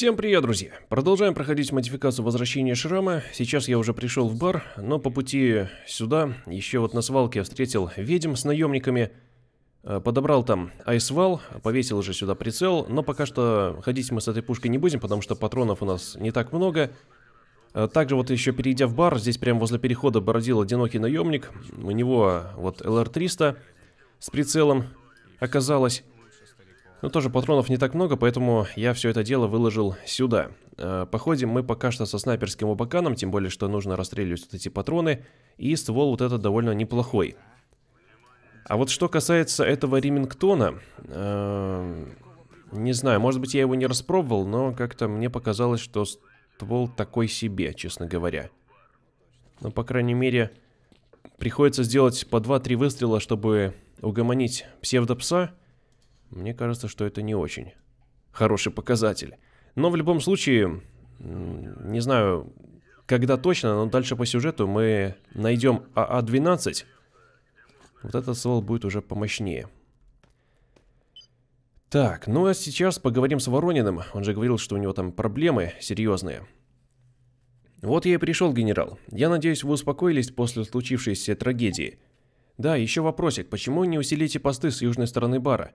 Всем привет, друзья! Продолжаем проходить модификацию возвращения шрама. Сейчас я уже пришел в бар, но по пути сюда, еще вот на свалке я встретил ведьм с наемниками. Э, подобрал там айсвал, повесил уже сюда прицел, но пока что ходить мы с этой пушкой не будем, потому что патронов у нас не так много. Э, также вот еще перейдя в бар, здесь прямо возле перехода бородил одинокий наемник. У него вот LR-300 с прицелом оказалось. Но тоже патронов не так много, поэтому я все это дело выложил сюда. Э, походим мы пока что со снайперским убаканом, тем более, что нужно расстреливать вот эти патроны. И ствол вот этот довольно неплохой. А вот что касается этого Ремингтона... Э, не знаю, может быть я его не распробовал, но как-то мне показалось, что ствол такой себе, честно говоря. Но, ну, по крайней мере, приходится сделать по 2-3 выстрела, чтобы угомонить псевдопса. Мне кажется, что это не очень хороший показатель. Но в любом случае, не знаю, когда точно, но дальше по сюжету мы найдем АА-12. Вот этот ствол будет уже помощнее. Так, ну а сейчас поговорим с Ворониным. Он же говорил, что у него там проблемы серьезные. Вот я и пришел, генерал. Я надеюсь, вы успокоились после случившейся трагедии. Да, еще вопросик. Почему не усилите посты с южной стороны бара?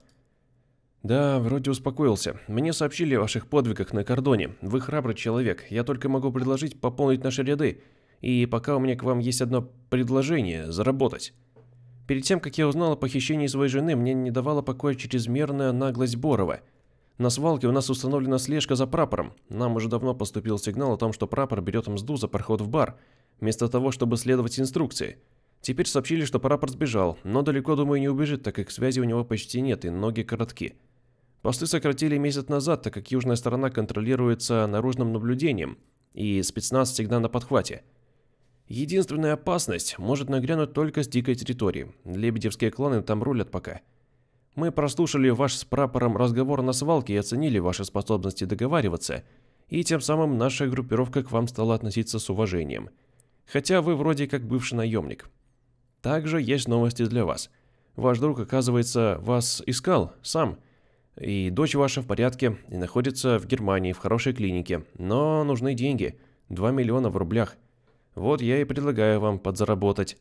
«Да, вроде успокоился. Мне сообщили о ваших подвигах на кордоне. Вы храбрый человек. Я только могу предложить пополнить наши ряды. И пока у меня к вам есть одно предложение – заработать». Перед тем, как я узнал о похищении своей жены, мне не давала покоя чрезмерная наглость Борова. На свалке у нас установлена слежка за прапором. Нам уже давно поступил сигнал о том, что прапор берет мзду за проход в бар, вместо того, чтобы следовать инструкции. Теперь сообщили, что прапор сбежал, но далеко, думаю, не убежит, так как связи у него почти нет и ноги коротки. Посты сократили месяц назад, так как южная сторона контролируется наружным наблюдением, и спецназ всегда на подхвате. Единственная опасность может нагрянуть только с дикой территории. Лебедевские кланы там рулят пока. Мы прослушали ваш с прапором разговор на свалке и оценили ваши способности договариваться, и тем самым наша группировка к вам стала относиться с уважением. Хотя вы вроде как бывший наемник. Также есть новости для вас. Ваш друг, оказывается, вас искал сам – и дочь ваша в порядке и находится в Германии, в хорошей клинике. Но нужны деньги. 2 миллиона в рублях. Вот я и предлагаю вам подзаработать.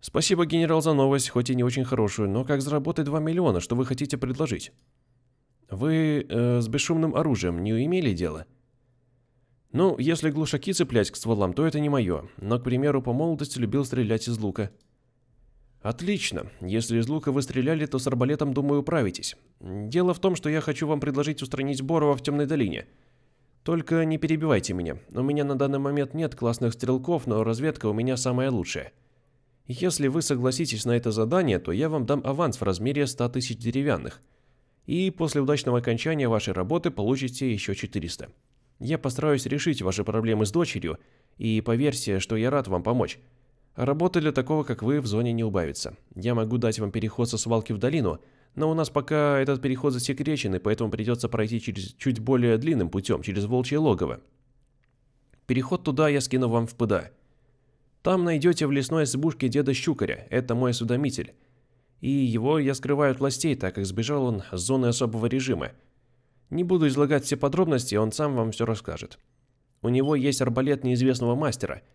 Спасибо, генерал, за новость, хоть и не очень хорошую, но как заработать 2 миллиона, что вы хотите предложить? Вы э, с бесшумным оружием не имели дела? Ну, если глушаки цеплять к стволам, то это не мое, но, к примеру, по молодости любил стрелять из лука. Отлично. Если из лука вы стреляли, то с арбалетом, думаю, управитесь. Дело в том, что я хочу вам предложить устранить Борова в Темной долине. Только не перебивайте меня. У меня на данный момент нет классных стрелков, но разведка у меня самая лучшая. Если вы согласитесь на это задание, то я вам дам аванс в размере 100 тысяч деревянных. И после удачного окончания вашей работы получите еще 400. Я постараюсь решить ваши проблемы с дочерью, и поверьте, что я рад вам помочь. Работы для такого, как вы, в зоне не убавится. Я могу дать вам переход со свалки в долину, но у нас пока этот переход засекречен, и поэтому придется пройти через чуть более длинным путем, через волчье логово. Переход туда я скину вам в ПДА. Там найдете в лесной избушке деда Щукаря, это мой осведомитель. И его я скрываю от властей, так как сбежал он с зоны особого режима. Не буду излагать все подробности, он сам вам все расскажет. У него есть арбалет неизвестного мастера –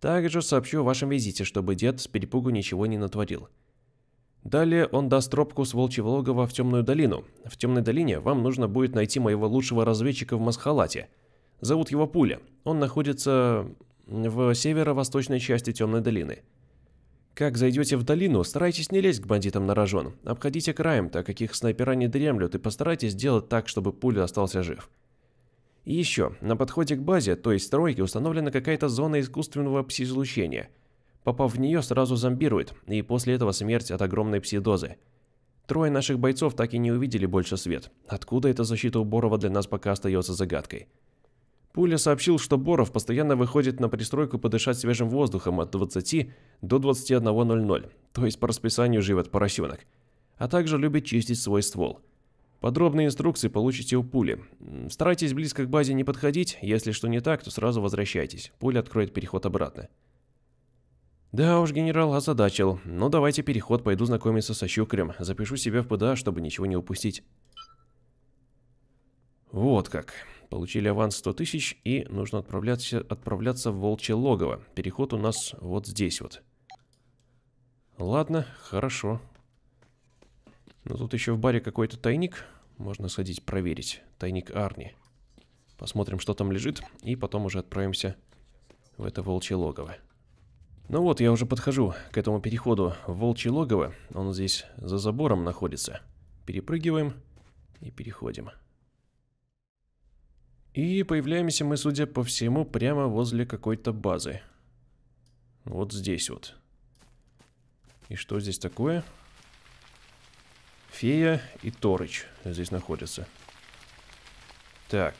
также сообщу о вашем визите, чтобы дед с перепугу ничего не натворил. Далее он даст тропку с Волчьего логова в Темную долину. В Темной долине вам нужно будет найти моего лучшего разведчика в Масхалате. Зовут его Пуля. Он находится в северо-восточной части Темной долины. Как зайдете в долину, старайтесь не лезть к бандитам на рожон. Обходите краем, так как их снайпера не дремлют, и постарайтесь сделать так, чтобы Пуля остался жив. И еще, на подходе к базе, то есть стройке, установлена какая-то зона искусственного пси-излучения. Попав в нее, сразу зомбирует, и после этого смерть от огромной псидозы. Трое наших бойцов так и не увидели больше свет. Откуда эта защита у Борова для нас пока остается загадкой. Пуля сообщил, что Боров постоянно выходит на пристройку подышать свежим воздухом от 20 до 21.00, то есть по расписанию живет поросенок, а также любит чистить свой ствол – Подробные инструкции получите у пули. Старайтесь близко к базе не подходить, если что не так, то сразу возвращайтесь. Пуля откроет переход обратно. Да уж, генерал озадачил. Ну давайте переход, пойду знакомиться со Щукарем. Запишу себя в ПДА, чтобы ничего не упустить. Вот как. Получили аванс 100 тысяч и нужно отправляться, отправляться в Волчье логово. Переход у нас вот здесь вот. Ладно, хорошо. Но тут еще в баре какой-то тайник. Можно сходить проверить. Тайник Арни. Посмотрим, что там лежит, и потом уже отправимся в это волчье логово. Ну вот, я уже подхожу к этому переходу в волчье логово. Он здесь за забором находится. Перепрыгиваем и переходим. И появляемся мы, судя по всему, прямо возле какой-то базы. Вот здесь вот. И что здесь такое? Фея и Торыч здесь находятся. Так.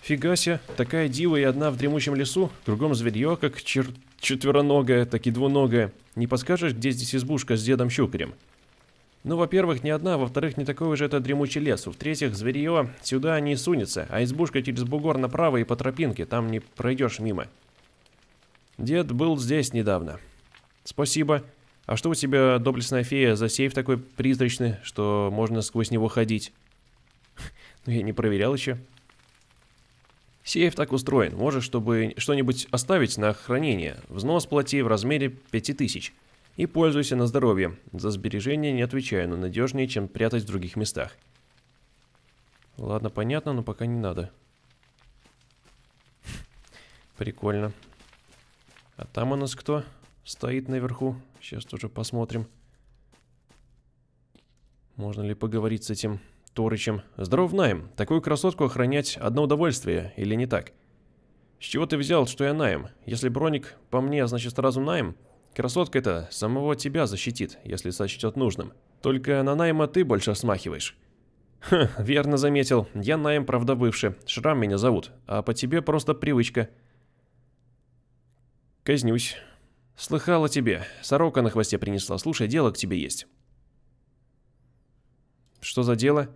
Фига себе, такая дива и одна в дремучем лесу, другом зверье, как чер... четвероногое, так и двуногое. Не подскажешь, где здесь избушка с дедом Щукарем? Ну, во-первых, не одна, во-вторых, не такой уже это дремучий лес, в-третьих, зверье сюда не сунется, а избушка через бугор направо и по тропинке, там не пройдешь мимо. Дед был здесь недавно. Спасибо. А что у тебя, доблестная фея, за сейф такой призрачный, что можно сквозь него ходить? Ну, я не проверял еще. Сейф так устроен. Можешь, чтобы что-нибудь оставить на хранение. Взнос плати в размере 5000. И пользуйся на здоровье. За сбережения не отвечаю, но надежнее, чем прятать в других местах. Ладно, понятно, но пока не надо. Прикольно. А там у нас кто стоит наверху? Сейчас тоже посмотрим. Можно ли поговорить с этим Торычем? Здоров, Найм. Такую красотку охранять одно удовольствие, или не так? С чего ты взял, что я Найм? Если Броник по мне, значит сразу Найм? Красотка это самого тебя защитит, если сочтет нужным. Только на Найма ты больше смахиваешь. Ха, верно заметил. Я Найм, правда, бывший. Шрам меня зовут. А по тебе просто привычка. Казнюсь. Слыхала тебе. Сорока на хвосте принесла. Слушай, дело к тебе есть. Что за дело?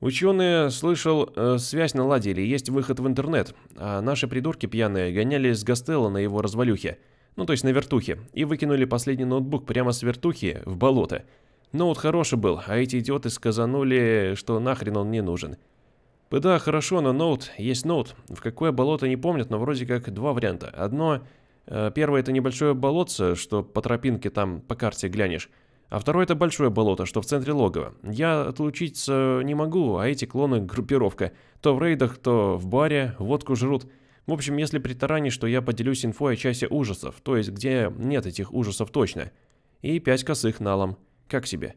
Ученые, слышал, э, связь наладили, есть выход в интернет. А наши придурки пьяные гонялись с Гастелла на его развалюхе. Ну, то есть на вертухе. И выкинули последний ноутбук прямо с вертухи в болото. Ноут хороший был, а эти идиоты сказанули, что нахрен он не нужен. Да, хорошо, но ноут есть ноут. В какое болото не помнят, но вроде как два варианта. Одно Э, первое – это небольшое болотце, что по тропинке там по карте глянешь. А второе – это большое болото, что в центре логова. Я отлучиться не могу, а эти клоны – группировка. То в рейдах, то в баре, водку жрут. В общем, если притаранишь, то я поделюсь инфой о часе ужасов, то есть где нет этих ужасов точно. И пять косых налом. Как себе?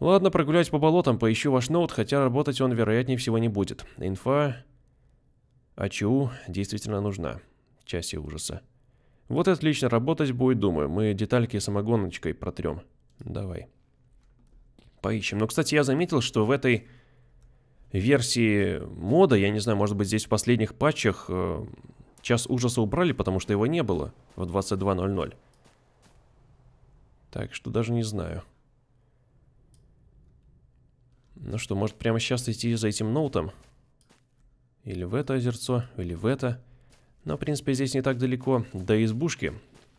Ладно, прогуляюсь по болотам, поищу ваш ноут, хотя работать он вероятнее всего не будет. Инфа... АЧУ действительно нужна часе ужаса. Вот отлично, работать будет, думаю. Мы детальки самогоночкой протрем. Давай. Поищем. Но, кстати, я заметил, что в этой версии мода, я не знаю, может быть, здесь в последних патчах э, час ужаса убрали, потому что его не было в 22.00. Так что даже не знаю. Ну что, может прямо сейчас идти за этим ноутом? Или в это озерцо, или в это... Но, в принципе, здесь не так далеко до избушки.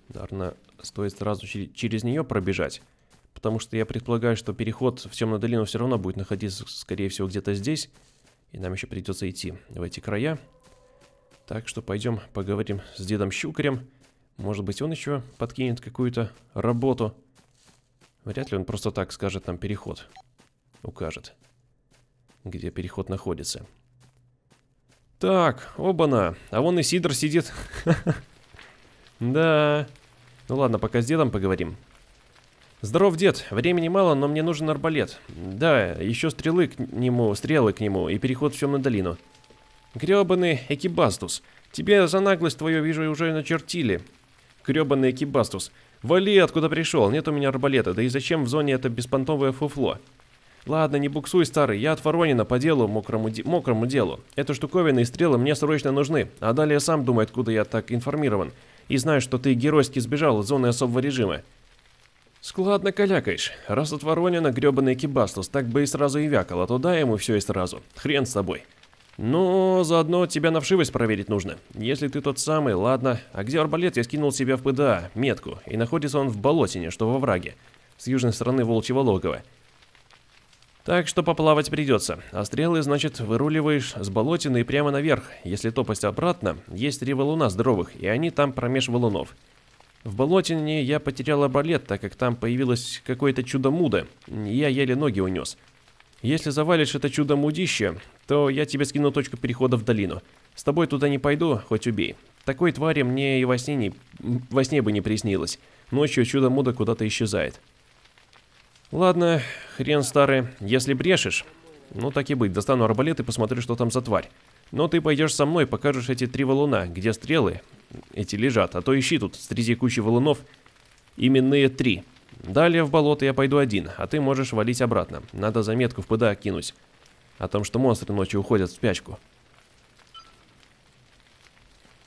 Наверное, стоит сразу через нее пробежать. Потому что я предполагаю, что переход в темную долину все равно будет находиться, скорее всего, где-то здесь. И нам еще придется идти в эти края. Так что пойдем поговорим с дедом Щукарем. Может быть, он еще подкинет какую-то работу. Вряд ли он просто так скажет нам переход. Укажет, где переход находится. Так, оба-на. А вон и Сидор сидит. Да. Ну ладно, пока с дедом поговорим. Здоров, дед. Времени мало, но мне нужен арбалет. Да, еще стрелы к нему, стрелы к нему и переход в темную долину. Гребаный Экибастус. Тебе за наглость твою, вижу, уже начертили. Гребаный Экибастус. Вали, откуда пришел. Нет у меня арбалета. Да и зачем в зоне это беспонтовое фуфло? Ладно, не буксуй, старый, я от Воронина по делу, мокрому, де мокрому делу. Эту штуковина и стрелы мне срочно нужны, а далее сам думай, откуда я так информирован. И знаю, что ты геройски сбежал из зоны особого режима. Складно калякаешь. Раз от Воронина гребаный кибастус, так бы и сразу и вякал, а то дай ему все и сразу. Хрен с тобой. Но ну, заодно тебя на вшивость проверить нужно. Если ты тот самый, ладно. А где арбалет, я скинул себе в ПДА, метку, и находится он в болотине, что во враге. С южной стороны волчьего логова. Так что поплавать придется. А стрелы, значит, выруливаешь с болотины и прямо наверх. Если топость обратно, есть три валуна здоровых, и они там промеж валунов. В болотине я потерял арбалет, так как там появилось какое-то чудо-мудо. Я еле ноги унес. Если завалишь это чудо-мудище, то я тебе скину точку перехода в долину. С тобой туда не пойду, хоть убей. Такой твари мне и во сне, не... во сне бы не приснилось. Ночью чудо-мудо куда-то исчезает. Ладно, хрен старый, если брешешь, ну так и быть, достану арбалет и посмотрю, что там за тварь. Но ты пойдешь со мной, покажешь эти три валуна, где стрелы эти лежат, а то ищи тут среди кучи валунов именные три. Далее в болото я пойду один, а ты можешь валить обратно. Надо заметку в ПДА кинуть о том, что монстры ночью уходят в спячку.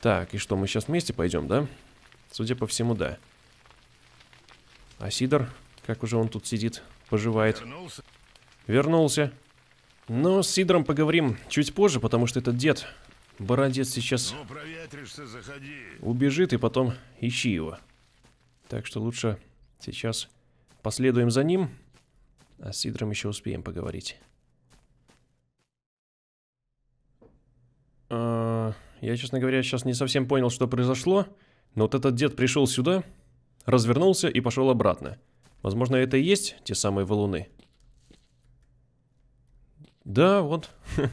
Так, и что, мы сейчас вместе пойдем, да? Судя по всему, да. А Сидор? Как уже он тут сидит, поживает. Вернулся? Вернулся. Но с Сидром поговорим чуть позже, потому что этот дед, бородец сейчас... Ну, Убежит и потом ищи его. Так что лучше сейчас последуем за ним, а с Сидром еще успеем поговорить. А, я, честно говоря, сейчас не совсем понял, что произошло, но вот этот дед пришел сюда, развернулся и пошел обратно. Возможно, это и есть те самые валуны. Да, вот.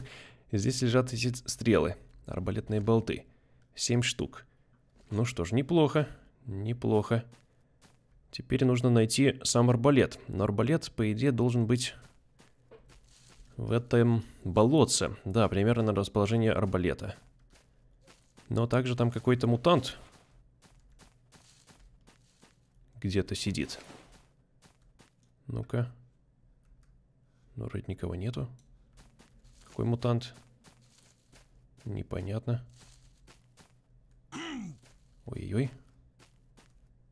Здесь лежат эти стрелы. Арбалетные болты. Семь штук. Ну что ж, неплохо. Неплохо. Теперь нужно найти сам арбалет. Но арбалет, по идее, должен быть в этом болотце. Да, примерно на расположение арбалета. Но также там какой-то мутант где-то сидит. Ну-ка. Ну, вроде никого нету. Какой мутант? Непонятно. Ой-ой.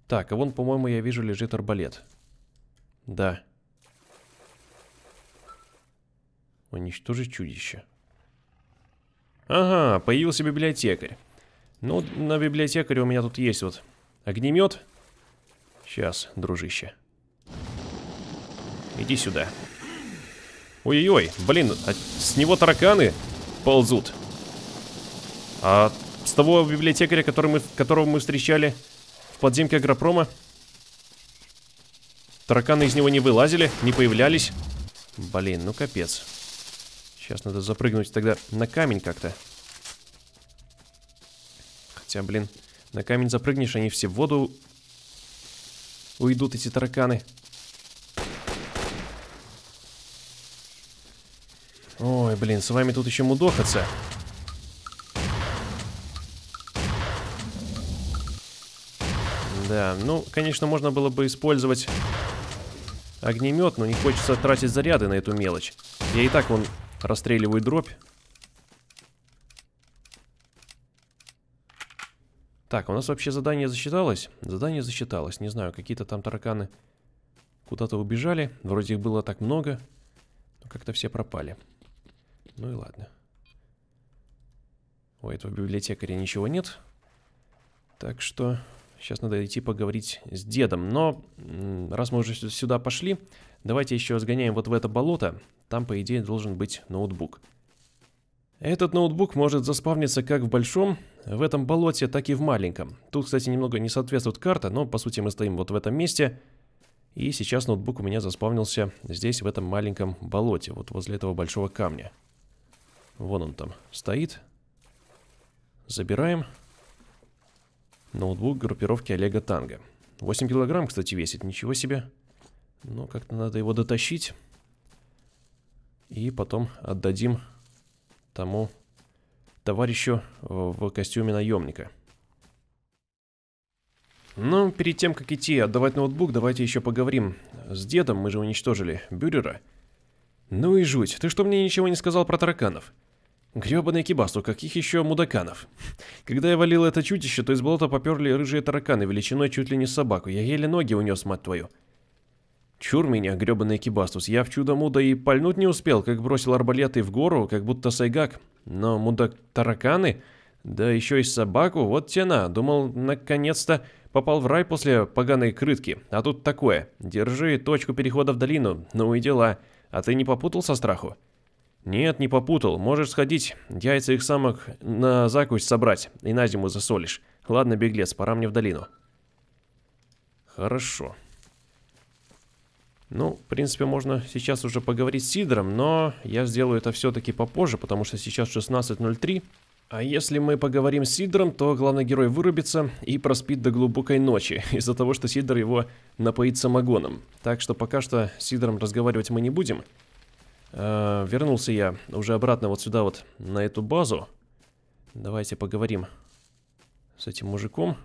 Так, а вон, по-моему, я вижу, лежит арбалет. Да. Уничтожить чудище. Ага, появился библиотекарь. Ну, на библиотекаре у меня тут есть вот огнемет. Сейчас, дружище. Иди сюда. Ой-ой-ой, блин, а с него тараканы ползут. А с того библиотекаря, который мы, которого мы встречали в подземке Агропрома, тараканы из него не вылазили, не появлялись. Блин, ну капец. Сейчас надо запрыгнуть тогда на камень как-то. Хотя, блин, на камень запрыгнешь, они все в воду уйдут, эти тараканы. Тараканы. Ой, блин, с вами тут еще мудохаться. Да, ну, конечно, можно было бы использовать огнемет, но не хочется тратить заряды на эту мелочь. Я и так вон расстреливаю дробь. Так, у нас вообще задание засчиталось? Задание засчиталось, не знаю, какие-то там тараканы куда-то убежали. Вроде их было так много, но как-то все пропали. Ну и ладно. У этого библиотекаря ничего нет. Так что сейчас надо идти поговорить с дедом. Но раз мы уже сюда пошли, давайте еще сгоняем вот в это болото. Там, по идее, должен быть ноутбук. Этот ноутбук может заспавниться как в большом, в этом болоте, так и в маленьком. Тут, кстати, немного не соответствует карта, но по сути мы стоим вот в этом месте. И сейчас ноутбук у меня заспавнился здесь, в этом маленьком болоте, вот возле этого большого камня. Вон он там стоит. Забираем. Ноутбук группировки Олега Танга. 8 килограмм, кстати, весит. Ничего себе. Но как-то надо его дотащить. И потом отдадим тому товарищу в костюме наемника. Но ну, перед тем, как идти отдавать ноутбук, давайте еще поговорим. С дедом мы же уничтожили Бюрера. Ну и жуть, ты что мне ничего не сказал про тараканов? Гребаный кибасу, каких еще мудаканов? Когда я валил это чудище, то из болота поперли рыжие тараканы величиной чуть ли не собаку. Я еле ноги унес, мать твою. Чур меня, гребаный кибастус, я в чудо-муда и пальнуть не успел, как бросил арбалеты в гору, как будто сайгак. Но мудак-тараканы, да еще и собаку, вот тена. Думал, наконец-то попал в рай после поганой крытки. А тут такое. Держи точку перехода в долину, ну и дела. А ты не попутал со страху? «Нет, не попутал. Можешь сходить, яйца их самок на закусь собрать и на зиму засолишь. Ладно, беглец, пора мне в долину». «Хорошо». Ну, в принципе, можно сейчас уже поговорить с Сидором, но я сделаю это все-таки попозже, потому что сейчас 16.03. А если мы поговорим с Сидором, то главный герой вырубится и проспит до глубокой ночи, из-за того, что Сидор его напоит самогоном. Так что пока что с Сидором разговаривать мы не будем. Э, вернулся я уже обратно вот сюда вот, на эту базу. Давайте поговорим с этим мужиком.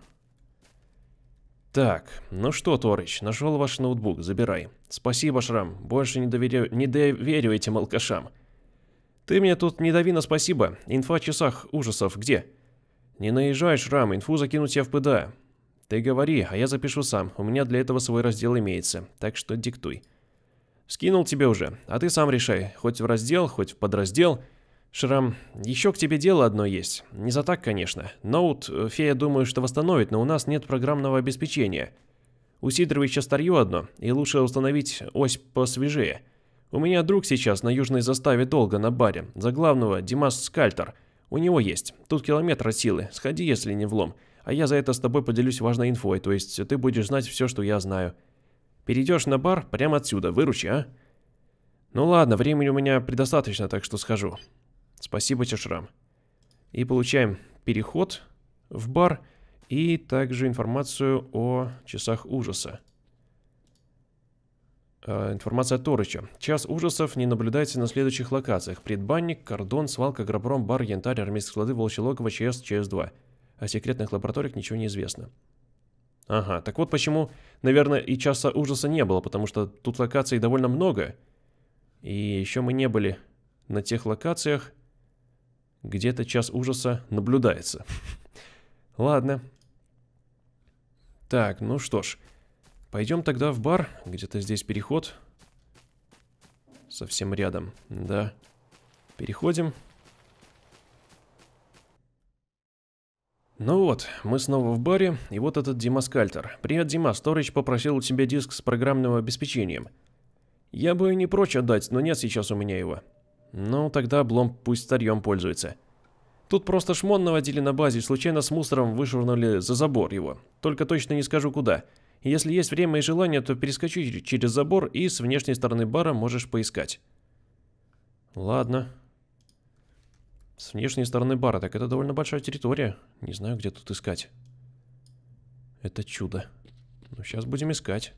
Так, ну что, Торыч, нашел ваш ноутбук, забирай. Спасибо, Шрам, больше не доверю, не доверю этим алкашам. Ты мне тут не дави на спасибо, инфа о часах ужасов где? Не наезжай, Шрам, инфу закину тебя в ПДА. Ты говори, а я запишу сам, у меня для этого свой раздел имеется, так что диктуй. Скинул тебе уже, а ты сам решай, хоть в раздел, хоть в подраздел. Шрам, еще к тебе дело одно есть. Не за так, конечно. Ноут, э, фея думаю, что восстановит, но у нас нет программного обеспечения. У Сидоровича старье одно, и лучше установить ось посвежее. У меня друг сейчас на южной заставе долго на баре, за главного Димас Скальтер. У него есть, тут километр силы, сходи, если не влом. А я за это с тобой поделюсь важной инфой, то есть ты будешь знать все, что я знаю. Перейдешь на бар прямо отсюда, выручи, а? Ну ладно, времени у меня предостаточно, так что схожу. Спасибо, Тишрам. И получаем переход в бар и также информацию о часах ужаса. Э, информация от Торыча. Час ужасов не наблюдается на следующих локациях. Предбанник, кордон, свалка, грабром, бар, янтарь, армейские склады, волчелогово, ЧС, ЧС-2. О секретных лабораториях ничего не известно. Ага, так вот почему, наверное, и часа ужаса не было, потому что тут локаций довольно много. И еще мы не были на тех локациях, где-то час ужаса наблюдается. Ладно. Так, ну что ж. Пойдем тогда в бар. Где-то здесь переход. Совсем рядом, да. Переходим. Ну вот, мы снова в баре, и вот этот Дима Скальтер. Привет, Дима, Сторич попросил у тебя диск с программным обеспечением. Я бы не прочь отдать, но нет сейчас у меня его. Ну, тогда Блом пусть старьем пользуется. Тут просто шмон наводили на базе и случайно с мусором вышвырнули за забор его. Только точно не скажу куда. Если есть время и желание, то перескочи через забор и с внешней стороны бара можешь поискать. Ладно, с внешней стороны бара, так это довольно большая территория. Не знаю, где тут искать. Это чудо. Ну, сейчас будем искать.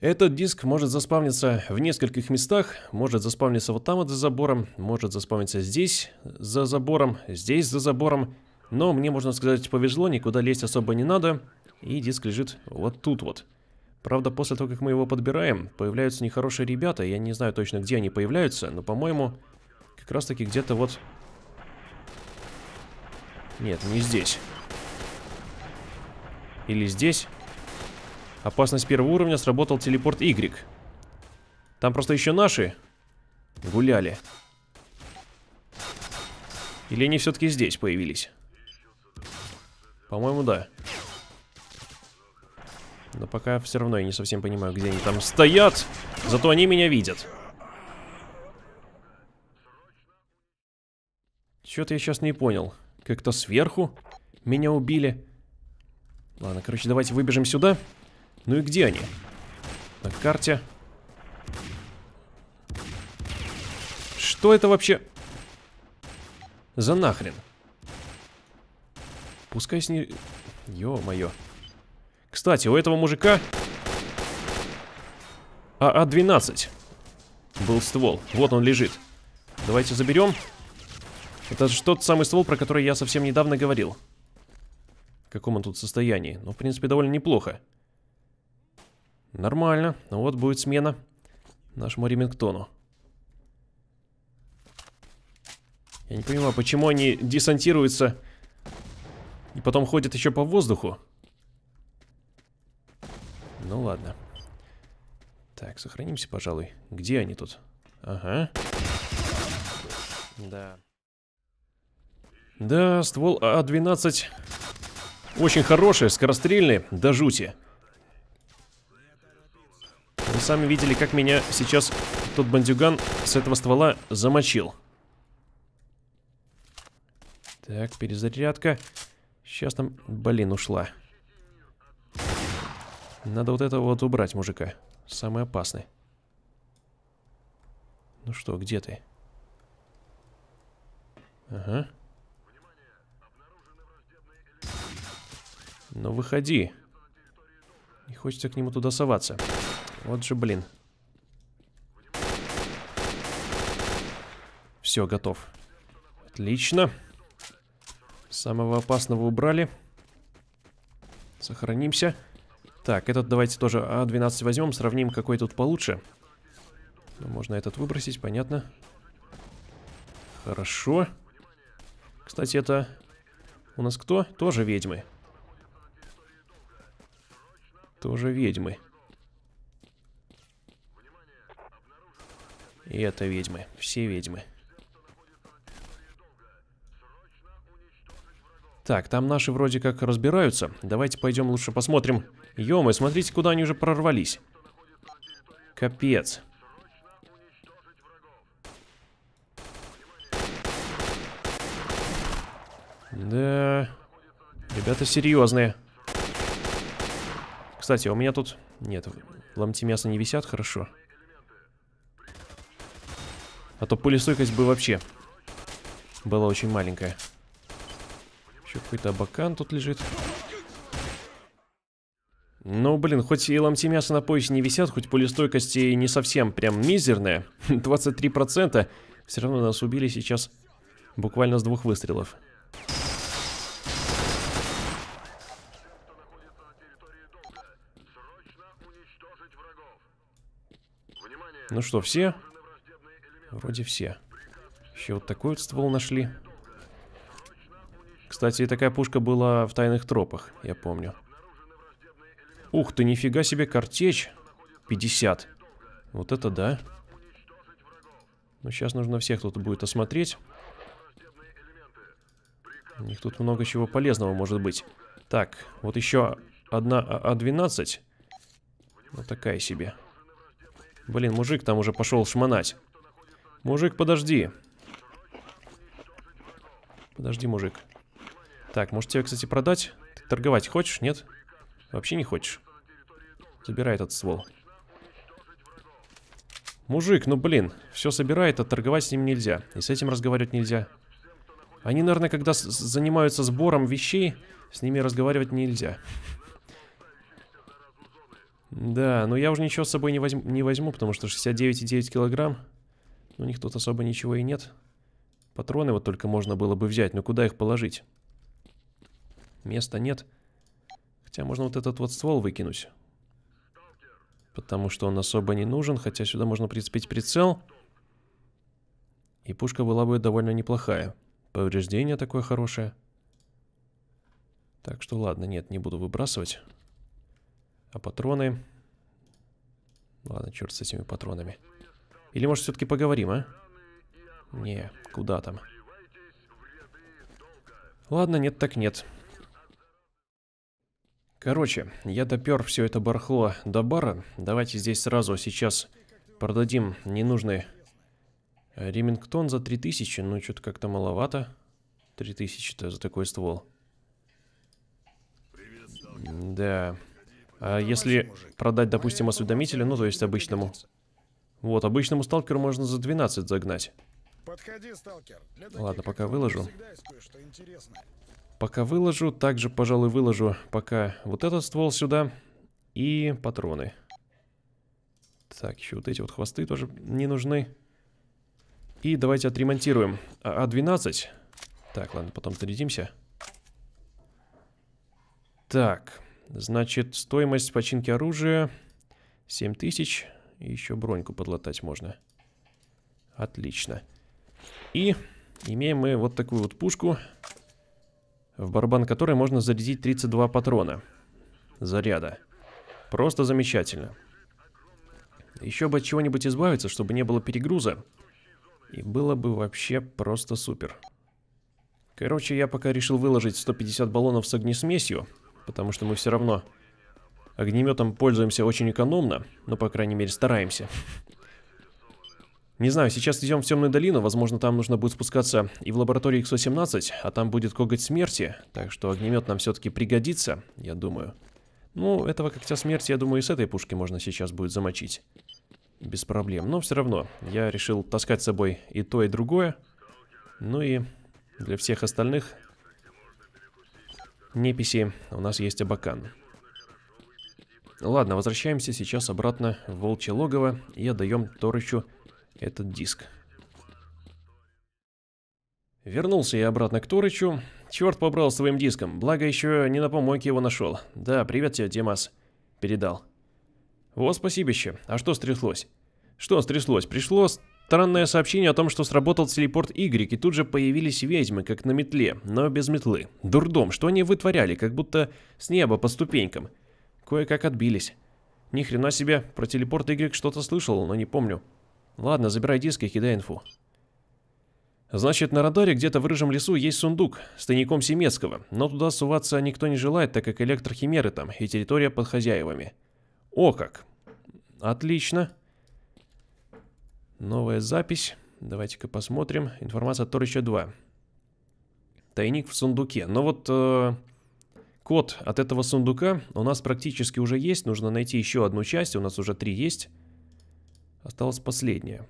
Этот диск может заспавниться в нескольких местах, может заспавниться вот там вот за забором, может заспавниться здесь за забором, здесь за забором. Но мне, можно сказать, повезло, никуда лезть особо не надо, и диск лежит вот тут вот. Правда, после того, как мы его подбираем, появляются нехорошие ребята. Я не знаю точно, где они появляются, но, по-моему, как раз-таки где-то вот... Нет, не здесь. Или здесь. Опасность первого уровня сработал телепорт Y. Там просто еще наши гуляли. Или они все-таки здесь появились? По-моему, да. Но пока все равно я не совсем понимаю, где они там стоят. Зато они меня видят. чего то я сейчас не понял. Как-то сверху меня убили. Ладно, короче, давайте выбежим сюда. Ну и где они? На карте. Что это вообще? За нахрен? Пускай с ней... Ё-моё. Кстати, у этого мужика... АА-12 был ствол. Вот он лежит. Давайте заберем. Это же тот самый ствол, про который я совсем недавно говорил. В каком он тут состоянии? Ну, в принципе, довольно неплохо. Нормально. Ну вот будет смена нашему Ремингтону. Я не понимаю, почему они десантируются и потом ходят еще по воздуху ну ладно. Так, сохранимся, пожалуй. Где они тут? Ага. Да. Да, ствол А-12 очень хороший, скорострельный, до жути. Вы сами видели, как меня сейчас тот бандюган с этого ствола замочил. Так, перезарядка. Сейчас там, блин, ушла. Надо вот этого вот убрать, мужика. Самый опасный. Ну что, где ты? Ага. Ну выходи. Не хочется к нему туда соваться. Вот же, блин. Все, готов. Отлично. Самого опасного убрали. Сохранимся. Так, этот давайте тоже А12 возьмем, сравним, какой тут получше. Ну, можно этот выбросить, понятно. Хорошо. Кстати, это у нас кто? Тоже ведьмы. Тоже ведьмы. И это ведьмы. Все ведьмы. Так, там наши вроде как разбираются. Давайте пойдем лучше посмотрим, Ё-моё, смотрите, куда они уже прорвались. Капец. Да. Ребята серьезные. Кстати, а у меня тут... Нет, ломти мяса не висят хорошо. А то пылестойкость бы вообще была очень маленькая. Еще какой-то абакан тут лежит. Ну, блин, хоть и ломти мяса на поясе не висят, хоть пулестойкости не совсем прям мизерная, 23%, все равно нас убили сейчас буквально с двух выстрелов. Ну что, все? Вроде все. Еще вот такой вот ствол нашли. Кстати, такая пушка была в тайных тропах, я помню. Ух ты, нифига себе, картечь. 50. Вот это да. Но ну, сейчас нужно всех тут будет осмотреть. У них тут много чего полезного может быть. Так, вот еще одна А12. А вот такая себе. Блин, мужик там уже пошел шмонать. Мужик, подожди. Подожди, мужик. Так, может тебе, кстати, продать? торговать хочешь, нет? Нет. Вообще не хочешь? Забирай этот ствол. Мужик, ну блин, все собирает, а торговать с ним нельзя. И с этим разговаривать нельзя. Они, наверное, когда занимаются сбором вещей, с ними разговаривать нельзя. Да, но я уже ничего с собой не возьму, не возьму потому что 69,9 килограмм. Ну, у них тут особо ничего и нет. Патроны вот только можно было бы взять, но куда их положить? Места нет. Нет. Хотя можно вот этот вот ствол выкинуть. Потому что он особо не нужен, хотя сюда можно прицепить прицел. И пушка была бы довольно неплохая. Повреждение такое хорошее. Так что ладно, нет, не буду выбрасывать. А патроны... Ладно, черт с этими патронами. Или может все-таки поговорим, а? Не, куда там? Ладно, нет так нет. Нет. Короче, я допер все это бархло до бара. Давайте здесь сразу сейчас продадим ненужный э, Ремингтон за 3000. Ну, что-то как-то маловато. 3000-то за такой ствол. Да. А если продать, допустим, осведомителя, ну, то есть обычному. Вот, обычному сталкеру можно за 12 загнать. Подходи, сталкер. Ладно, пока выложу. Пока выложу, также, пожалуй, выложу пока вот этот ствол сюда и патроны. Так, еще вот эти вот хвосты тоже не нужны. И давайте отремонтируем. А12. А так, ладно, потом зарядимся. Так, значит, стоимость починки оружия 7000. И еще броньку подлатать можно. Отлично. И имеем мы вот такую вот пушку в барабан которой можно зарядить 32 патрона. Заряда. Просто замечательно. Еще бы от чего-нибудь избавиться, чтобы не было перегруза. И было бы вообще просто супер. Короче, я пока решил выложить 150 баллонов с огнесмесью, потому что мы все равно огнеметом пользуемся очень экономно, но по крайней мере стараемся. Не знаю, сейчас идем в темную долину, возможно, там нужно будет спускаться и в лабораторию X-17, а там будет коготь смерти, так что огнемет нам все-таки пригодится, я думаю. Ну, этого когтя смерти, я думаю, и с этой пушки можно сейчас будет замочить. Без проблем, но все равно, я решил таскать с собой и то, и другое. Ну и для всех остальных неписи у нас есть абакан. Ладно, возвращаемся сейчас обратно в волчье логово и отдаем Торычу этот диск. Вернулся я обратно к Турычу. Черт побрал своим диском, благо еще не на помойке его нашел. Да, привет тебе, Димас. Передал. О, спасибище. А что стряслось? Что стряслось? Пришло странное сообщение о том, что сработал телепорт Y, и тут же появились ведьмы, как на метле, но без метлы. Дурдом, что они вытворяли, как будто с неба по ступенькам. Кое-как отбились. Ни хрена себе, про телепорт Y что-то слышал, но не помню. Ладно, забирай диск и кидай инфу. Значит, на радаре где-то в рыжем лесу есть сундук с тайником Семецкого, но туда суваться никто не желает, так как электрохимеры там и территория под хозяевами. О как! Отлично. Новая запись. Давайте-ка посмотрим. Информация от Торича 2. Тайник в сундуке. Но вот э, код от этого сундука у нас практически уже есть. Нужно найти еще одну часть. У нас уже три есть. Осталось последнее.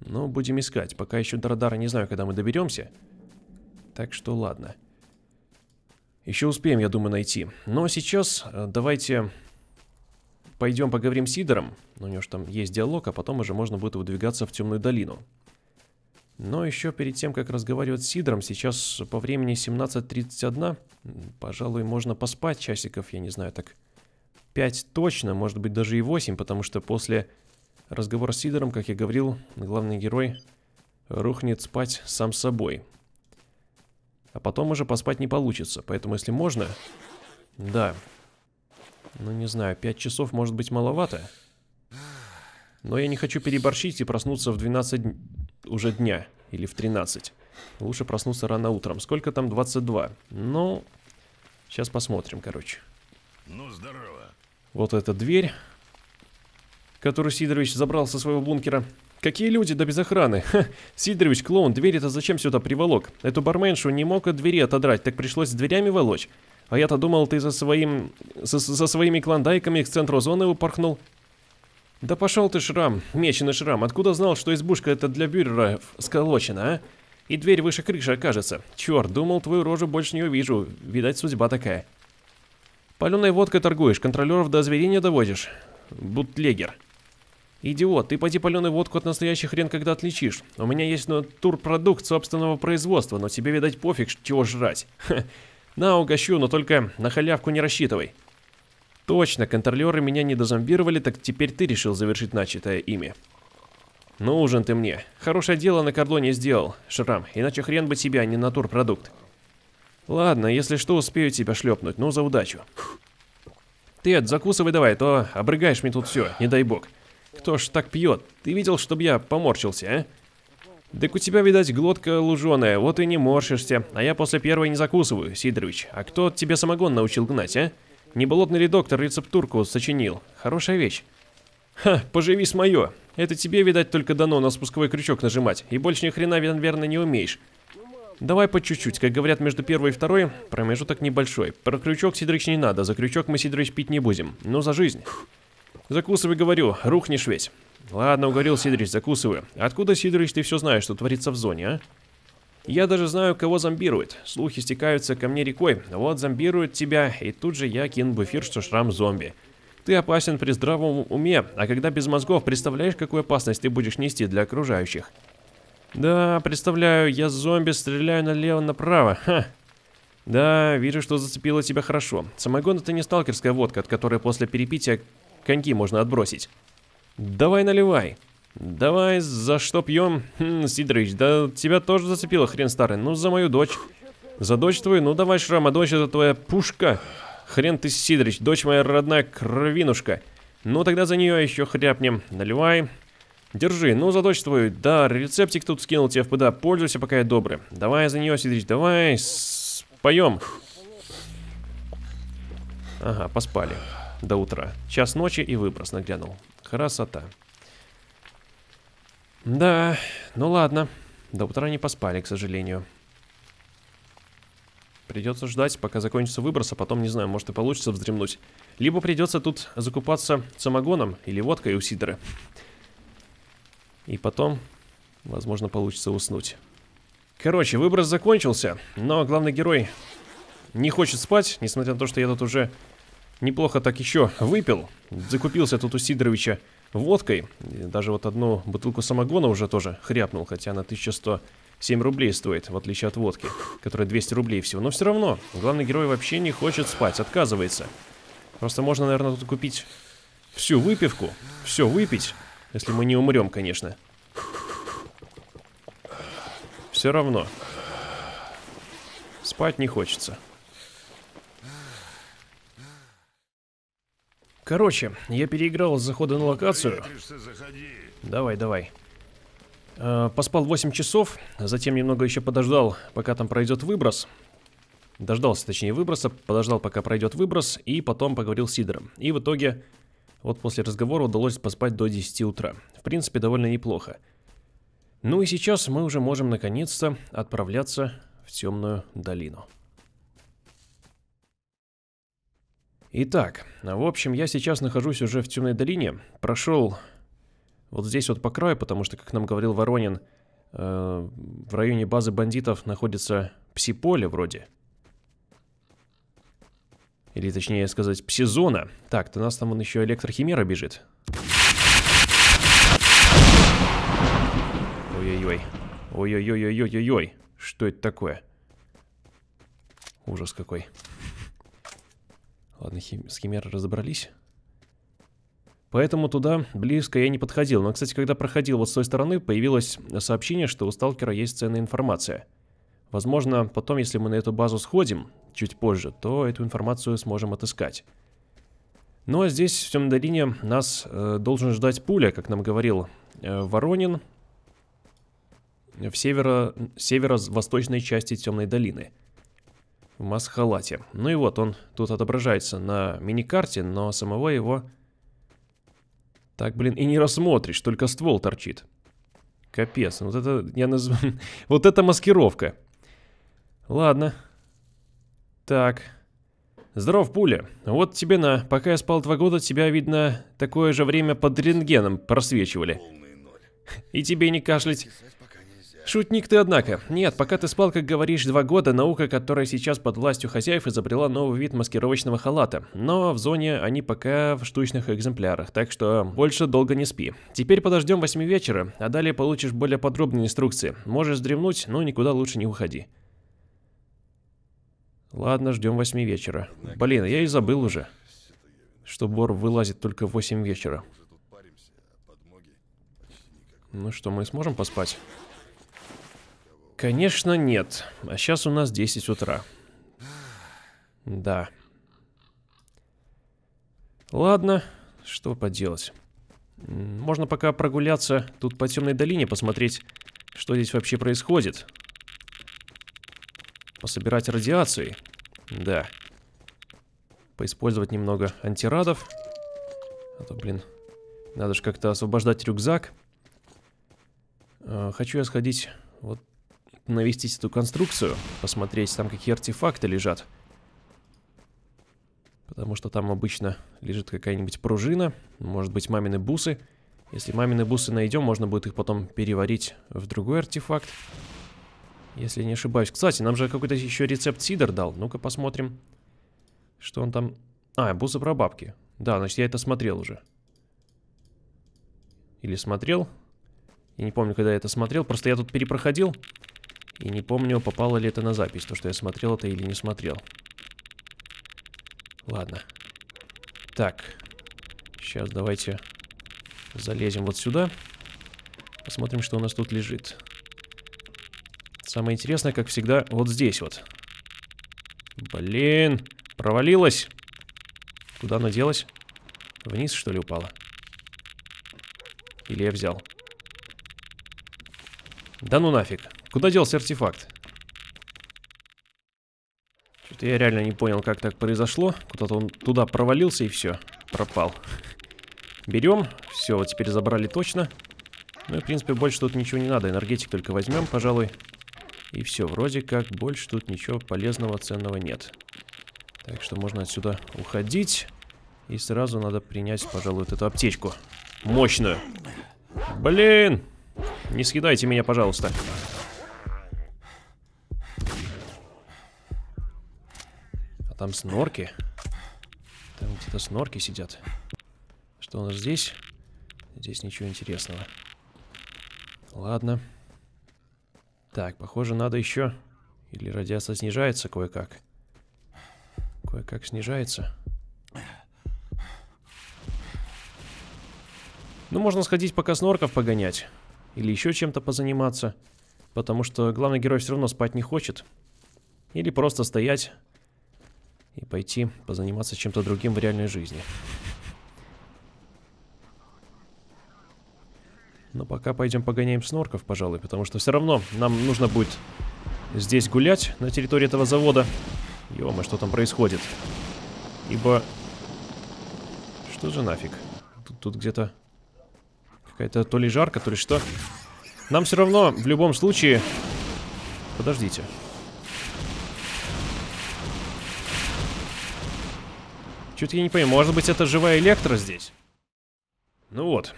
Но ну, будем искать. Пока еще до радара не знаю, когда мы доберемся. Так что ладно. Еще успеем, я думаю, найти. Но сейчас э, давайте пойдем поговорим с Сидором. Ну, у него же там есть диалог, а потом уже можно будет выдвигаться в темную долину. Но еще перед тем, как разговаривать с Сидором, сейчас по времени 17.31, пожалуй, можно поспать часиков, я не знаю, так 5 точно, может быть даже и 8, потому что после Разговор с Сидором, как я говорил, главный герой рухнет спать сам собой. А потом уже поспать не получится, поэтому если можно... Да. Ну не знаю, 5 часов может быть маловато. Но я не хочу переборщить и проснуться в 12 уже дня. Или в 13. Лучше проснуться рано утром. Сколько там? 22. Ну, сейчас посмотрим, короче. Ну, здорово. Вот эта дверь который Сидорович забрал со своего бункера. Какие люди, да без охраны. Ха, Сидорович, клоун, двери то зачем сюда приволок? Эту барменшу не мог от двери отодрать, так пришлось с дверями волочь. А я-то думал, ты за своим... со, со своими клондайками к центру зоны упорхнул. Да пошел ты, Шрам, меченый Шрам, откуда знал, что избушка это для бюрера сколочена, а? И дверь выше крыши окажется. Черт, думал, твою рожу больше не увижу. Видать, судьба такая. Паленой водкой торгуешь, контролеров до зверения доводишь. Бутлегер. «Идиот, ты поди паленый водку от настоящих хрен когда отличишь. У меня есть натурпродукт ну, собственного производства, но тебе, видать, пофиг, чего жрать. Ха. На, угощу, но только на халявку не рассчитывай». «Точно, контролеры меня не дозомбировали, так теперь ты решил завершить начатое ими». «Нужен ты мне. Хорошее дело на кордоне сделал, Шрам, иначе хрен бы тебя, а не натурпродукт». «Ладно, если что, успею тебя шлепнуть, но ну, за удачу». «Тед, закусывай давай, а то обрыгаешь мне тут все, не дай бог». Кто ж так пьет? Ты видел, чтобы я поморщился, а? Так у тебя, видать, глотка луженая, вот и не морщишься. А я после первой не закусываю, Сидорович. А кто тебе самогон научил гнать, а? Не болотный ли доктор рецептурку сочинил? Хорошая вещь. Ха, поживи с мое. Это тебе, видать, только дано на спусковой крючок нажимать. И больше ни хрена, верно, не умеешь. Давай по чуть-чуть, как говорят между первой и второй, промежуток небольшой. Про крючок, Сидорович, не надо, за крючок мы, Сидорович, пить не будем. Ну за жизнь. Закусывай, говорю, рухнешь весь. Ладно, угорел Сидрич, закусываю. Откуда, Сидрич, ты все знаешь, что творится в зоне, а? Я даже знаю, кого зомбирует. Слухи стекаются ко мне рекой. Вот зомбирует тебя, и тут же я кину буфир, что шрам зомби. Ты опасен при здравом уме, а когда без мозгов, представляешь, какую опасность ты будешь нести для окружающих? Да, представляю, я зомби, стреляю налево-направо, ха. Да, вижу, что зацепило тебя хорошо. Самогон это не сталкерская водка, от которой после перепития коньки можно отбросить. Давай наливай. Давай, за что пьем? Хм, Сидорыч, да тебя тоже зацепило, хрен старый. Ну, за мою дочь. За дочь твою? Ну, давай, Шрам, а дочь это твоя пушка. Хрен ты, Сидорыч, дочь моя родная кровинушка. Ну, тогда за нее еще хряпнем. Наливай. Держи, ну за дочь твою. Да, рецептик тут скинул тебе в ПДА. Пользуйся, пока я добрый. Давай за нее, Сидорыч, давай. Споем. Ага, поспали до утра. Час ночи и выброс наглянул. Красота. Да, ну ладно. До утра не поспали, к сожалению. Придется ждать, пока закончится выброс, а потом, не знаю, может и получится вздремнуть. Либо придется тут закупаться самогоном или водкой у Сидора. И потом, возможно, получится уснуть. Короче, выброс закончился, но главный герой не хочет спать, несмотря на то, что я тут уже неплохо так еще выпил. Закупился тут у Сидоровича водкой. И даже вот одну бутылку самогона уже тоже хряпнул, хотя на 1107 рублей стоит, в отличие от водки, которая 200 рублей всего. Но все равно, главный герой вообще не хочет спать, отказывается. Просто можно, наверное, тут купить всю выпивку, все выпить, если мы не умрем, конечно. Все равно. Спать не хочется. Короче, я переиграл с захода на локацию. Давай, давай. Э, поспал 8 часов, затем немного еще подождал, пока там пройдет выброс. Дождался, точнее, выброса, подождал, пока пройдет выброс, и потом поговорил с Сидором. И в итоге, вот после разговора удалось поспать до 10 утра. В принципе, довольно неплохо. Ну и сейчас мы уже можем наконец-то отправляться в темную долину. Итак, в общем, я сейчас нахожусь уже в темной долине. Прошел вот здесь вот по краю, потому что, как нам говорил Воронин, э, в районе базы бандитов находится пси-поле вроде. Или точнее сказать, пси-зона. Так, то у нас там он еще электрохимера бежит. Ой-ой-ой. Ой-ой-ой-ой-ой-ой. Что это такое? Ужас какой. Ладно, хим с химерой разобрались. Поэтому туда близко я не подходил. Но, кстати, когда проходил вот с той стороны, появилось сообщение, что у сталкера есть ценная информация. Возможно, потом, если мы на эту базу сходим, чуть позже, то эту информацию сможем отыскать. Ну а здесь, в темной долине, нас э, должен ждать пуля, как нам говорил э, Воронин, в северо-восточной северо части темной долины – в масхалате. Ну и вот, он тут отображается на миникарте, но самого его... Так, блин, и не рассмотришь, только ствол торчит. Капец, ну вот это я назвал, вот это маскировка. Ладно. Так. Здоров, пуля. Вот тебе на. Пока я спал два года, тебя, видно, такое же время под рентгеном просвечивали. И тебе не кашлять. Шутник ты, однако. Нет, пока ты спал, как говоришь, два года, наука, которая сейчас под властью хозяев, изобрела новый вид маскировочного халата. Но в зоне они пока в штучных экземплярах, так что больше долго не спи. Теперь подождем 8 вечера, а далее получишь более подробные инструкции. Можешь дремнуть, но никуда лучше не уходи. Ладно, ждем 8 вечера. Блин, я и забыл уже, что Бор вылазит только в 8 вечера. Ну что, мы сможем поспать? Конечно, нет. А сейчас у нас 10 утра. Да. Ладно, что поделать. Можно пока прогуляться тут по темной долине, посмотреть, что здесь вообще происходит. Пособирать радиации. Да. Поиспользовать немного антирадов. А то, блин, надо же как-то освобождать рюкзак. А, хочу я сходить вот навестить эту конструкцию, посмотреть там, какие артефакты лежат. Потому что там обычно лежит какая-нибудь пружина, может быть мамины бусы. Если мамины бусы найдем, можно будет их потом переварить в другой артефакт. Если не ошибаюсь. Кстати, нам же какой-то еще рецепт Сидор дал. Ну-ка посмотрим, что он там... А, бусы про бабки. Да, значит, я это смотрел уже. Или смотрел. Я не помню, когда я это смотрел. Просто я тут перепроходил и не помню, попало ли это на запись, то, что я смотрел это или не смотрел. Ладно. Так. Сейчас давайте залезем вот сюда. Посмотрим, что у нас тут лежит. Самое интересное, как всегда, вот здесь вот. Блин, провалилась. Куда она делась? Вниз, что ли, упала? Или я взял? Да ну нафиг. Куда делся артефакт? Что-то я реально не понял, как так произошло. Куда-то он туда провалился и все, пропал. Берем. Все, вот теперь забрали точно. Ну и, в принципе, больше тут ничего не надо. Энергетик только возьмем, пожалуй. И все, вроде как больше тут ничего полезного, ценного нет. Так что можно отсюда уходить. И сразу надо принять, пожалуй, вот эту аптечку. Мощную. Блин! Не съедайте меня, пожалуйста. Пожалуйста. там снорки. Там где-то снорки сидят. Что у нас здесь? Здесь ничего интересного. Ладно. Так, похоже, надо еще... Или радиация снижается кое-как. Кое-как снижается. Ну, можно сходить пока снорков погонять. Или еще чем-то позаниматься. Потому что главный герой все равно спать не хочет. Или просто стоять и пойти позаниматься чем-то другим в реальной жизни. Но пока пойдем погоняем снорков, пожалуй, потому что все равно нам нужно будет здесь гулять, на территории этого завода. Ё-моё, что там происходит? Ибо... Что же нафиг? Тут, тут где-то какая-то то ли жарко, то ли что. Нам все равно в любом случае... Подождите. Подождите. Чё-то я не понимаю, может быть это живая электро здесь? Ну вот,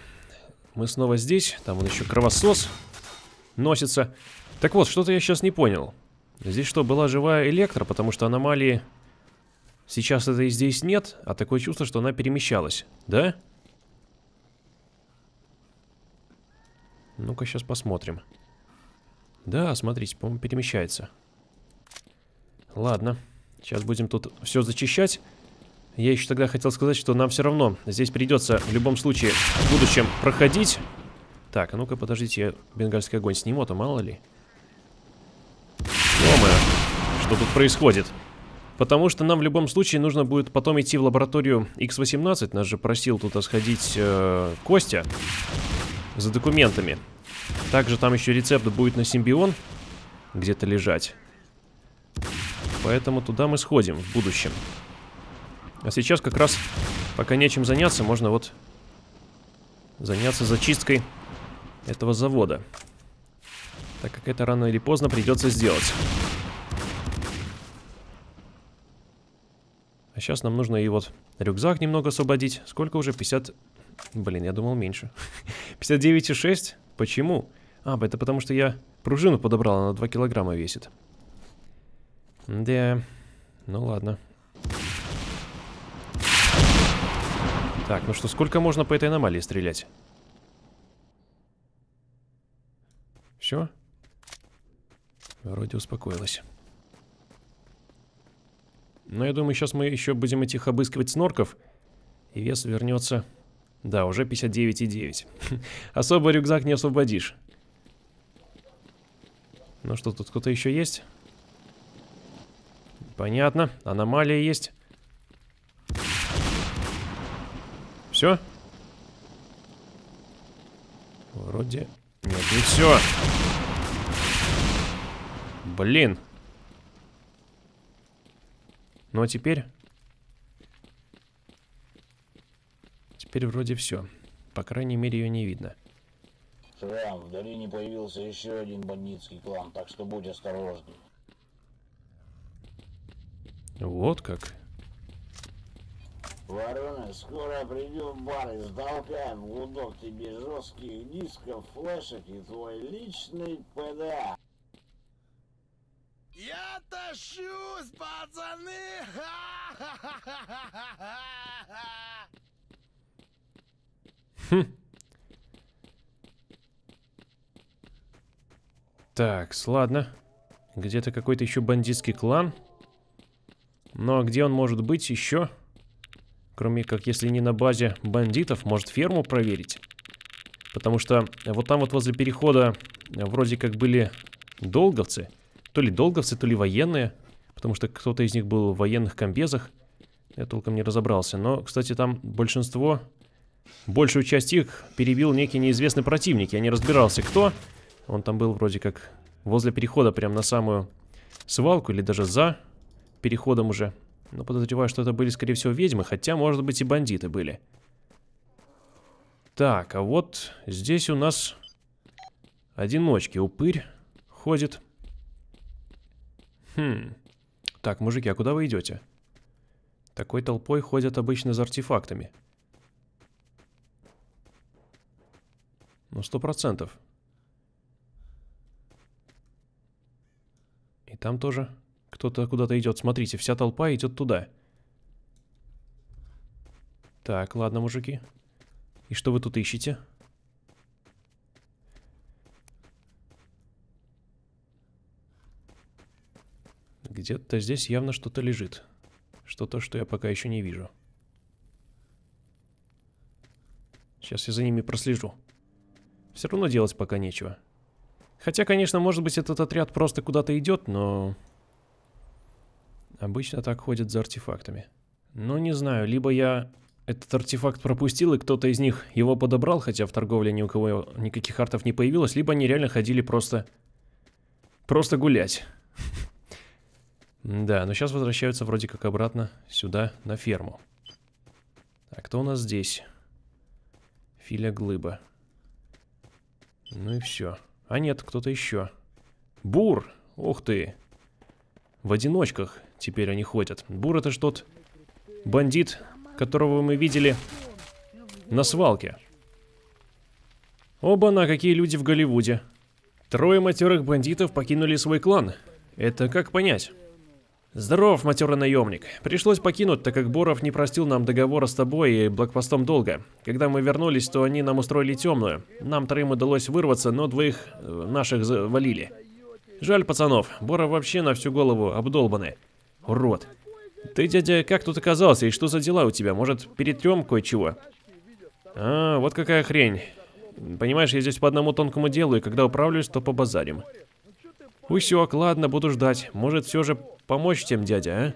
мы снова здесь, там он еще кровосос носится. Так вот, что-то я сейчас не понял. Здесь что, была живая электро, потому что аномалии сейчас это и здесь нет, а такое чувство, что она перемещалась, да? Ну-ка сейчас посмотрим. Да, смотрите, по-моему, перемещается. Ладно, сейчас будем тут все зачищать. Я еще тогда хотел сказать, что нам все равно. Здесь придется в любом случае в будущем проходить. Так, а ну-ка, подождите, я бенгальский огонь сниму, а то мало ли. О, моё что тут происходит? Потому что нам в любом случае нужно будет потом идти в лабораторию X18. Нас же просил тут сходить э, Костя за документами. Также там еще рецепт будет на симбион где-то лежать. Поэтому туда мы сходим в будущем. А сейчас как раз, пока нечем заняться, можно вот заняться зачисткой этого завода. Так как это рано или поздно придется сделать. А сейчас нам нужно и вот рюкзак немного освободить. Сколько уже? 50... Блин, я думал меньше. 59,6? Почему? А, это потому что я пружину подобрал, она 2 килограмма весит. Да, ну ладно. Так, ну что, сколько можно по этой аномалии стрелять? Все? Вроде успокоилась. Но я думаю, сейчас мы еще будем этих обыскивать снорков. И вес вернется... Да, уже 59,9. Особо рюкзак не освободишь. Ну что, тут кто-то еще есть? Понятно. Аномалия есть. все? Вроде... Нет, не ну все. Блин. Ну а теперь... Теперь вроде все. По крайней мере, ее не видно. Шрам, в долине появился еще один бандитский клан, так что будь осторожен. Вот как. Ворона, скоро придем в бар и сдолбаем гудок тебе жестких дисков, флешек и твой личный ПДА. Я тащусь, пацаны! Хм. Так, ладно. Где-то какой-то еще бандитский клан. Но где он может быть еще? Кроме как, если не на базе бандитов, может ферму проверить. Потому что вот там вот возле перехода э, вроде как были долговцы. То ли долговцы, то ли военные. Потому что кто-то из них был в военных комбезах. Я толком не разобрался. Но, кстати, там большинство... Большую часть их перебил некий неизвестный противник. Я не разбирался, кто. Он там был вроде как возле перехода, прям на самую свалку. Или даже за переходом уже но подозреваю, что это были, скорее всего, ведьмы, хотя, может быть, и бандиты были. Так, а вот здесь у нас одиночки. Упырь ходит. Хм. Так, мужики, а куда вы идете? Такой толпой ходят обычно за артефактами. Ну, сто процентов. И там тоже... Кто-то куда-то идет. Смотрите, вся толпа идет туда. Так, ладно, мужики. И что вы тут ищете? Где-то здесь явно что-то лежит. Что-то, что я пока еще не вижу. Сейчас я за ними прослежу. Все равно делать пока нечего. Хотя, конечно, может быть, этот отряд просто куда-то идет, но Обычно так ходят за артефактами. Но ну, не знаю, либо я этот артефакт пропустил, и кто-то из них его подобрал, хотя в торговле ни у кого никаких артов не появилось, либо они реально ходили просто... Просто гулять. Да, но сейчас возвращаются вроде как обратно сюда, на ферму. А кто у нас здесь? Филя Глыба. Ну и все. А нет, кто-то еще. Бур! Ух ты! В одиночках теперь они ходят. Бур это ж тот бандит, которого мы видели на свалке. Оба-на, какие люди в Голливуде. Трое матерых бандитов покинули свой клан. Это как понять? Здоров, матерый наемник. Пришлось покинуть, так как Боров не простил нам договора с тобой и блокпостом долго. Когда мы вернулись, то они нам устроили темную. Нам троим удалось вырваться, но двоих э, наших завалили. Жаль пацанов, Боров вообще на всю голову обдолбаны. Урод. Ты, дядя, как тут оказался и что за дела у тебя? Может, перетрем кое-чего? А, вот какая хрень. Понимаешь, я здесь по одному тонкому делу, и когда управлюсь, то побазарим. Усек, ну ладно, буду ждать. Может, все же помочь тем дядя,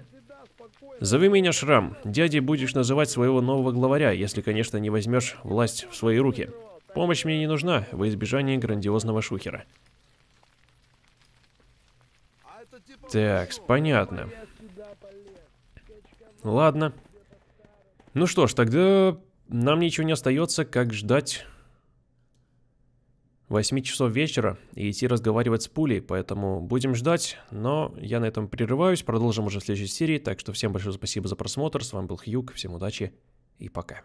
а? Зови меня Шрам. Дядей будешь называть своего нового главаря, если, конечно, не возьмешь власть в свои руки. Помощь мне не нужна, во избежание грандиозного шухера. Так, понятно. Ну ладно. Ну что ж, тогда нам ничего не остается, как ждать 8 часов вечера и идти разговаривать с пулей, поэтому будем ждать, но я на этом прерываюсь, продолжим уже в следующей серии, так что всем большое спасибо за просмотр, с вами был Хьюк, всем удачи и пока.